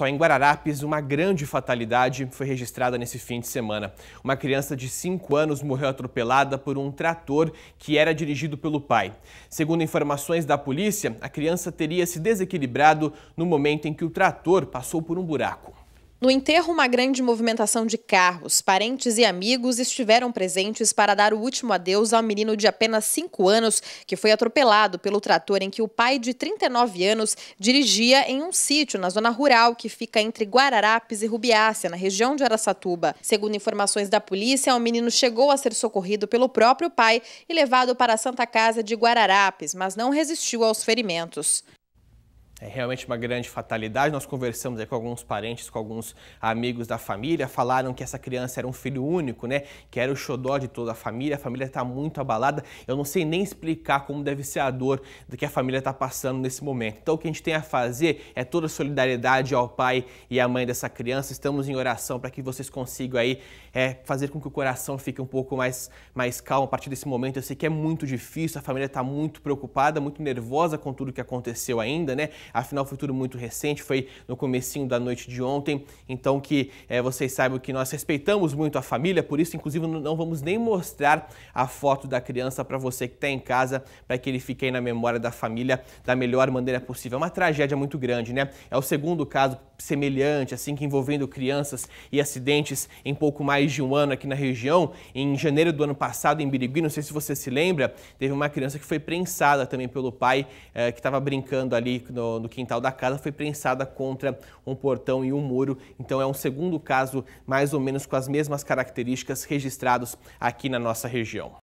Só em Guararapes, uma grande fatalidade foi registrada nesse fim de semana. Uma criança de 5 anos morreu atropelada por um trator que era dirigido pelo pai. Segundo informações da polícia, a criança teria se desequilibrado no momento em que o trator passou por um buraco. No enterro, uma grande movimentação de carros. Parentes e amigos estiveram presentes para dar o último adeus ao menino de apenas 5 anos, que foi atropelado pelo trator em que o pai de 39 anos dirigia em um sítio na zona rural que fica entre Guararapes e Rubiácia, na região de Araçatuba. Segundo informações da polícia, o menino chegou a ser socorrido pelo próprio pai e levado para a Santa Casa de Guararapes, mas não resistiu aos ferimentos. É realmente uma grande fatalidade. Nós conversamos aí com alguns parentes, com alguns amigos da família, falaram que essa criança era um filho único, né? Que era o xodó de toda a família. A família está muito abalada. Eu não sei nem explicar como deve ser a dor do que a família está passando nesse momento. Então, o que a gente tem a fazer é toda a solidariedade ao pai e à mãe dessa criança. Estamos em oração para que vocês consigam aí é, fazer com que o coração fique um pouco mais, mais calmo a partir desse momento. Eu sei que é muito difícil, a família está muito preocupada, muito nervosa com tudo que aconteceu ainda, né? Afinal, foi tudo muito recente, foi no comecinho da noite de ontem. Então que é, vocês saibam que nós respeitamos muito a família, por isso, inclusive, não vamos nem mostrar a foto da criança para você que está em casa, para que ele fique aí na memória da família da melhor maneira possível. É uma tragédia muito grande, né? É o segundo caso semelhante, assim que envolvendo crianças e acidentes em pouco mais de um ano aqui na região. Em janeiro do ano passado, em Birigui, não sei se você se lembra, teve uma criança que foi prensada também pelo pai, eh, que estava brincando ali no, no, quintal da casa, foi prensada contra um portão e um muro. Então é um segundo caso, mais ou menos com as mesmas características registrados aqui na nossa região.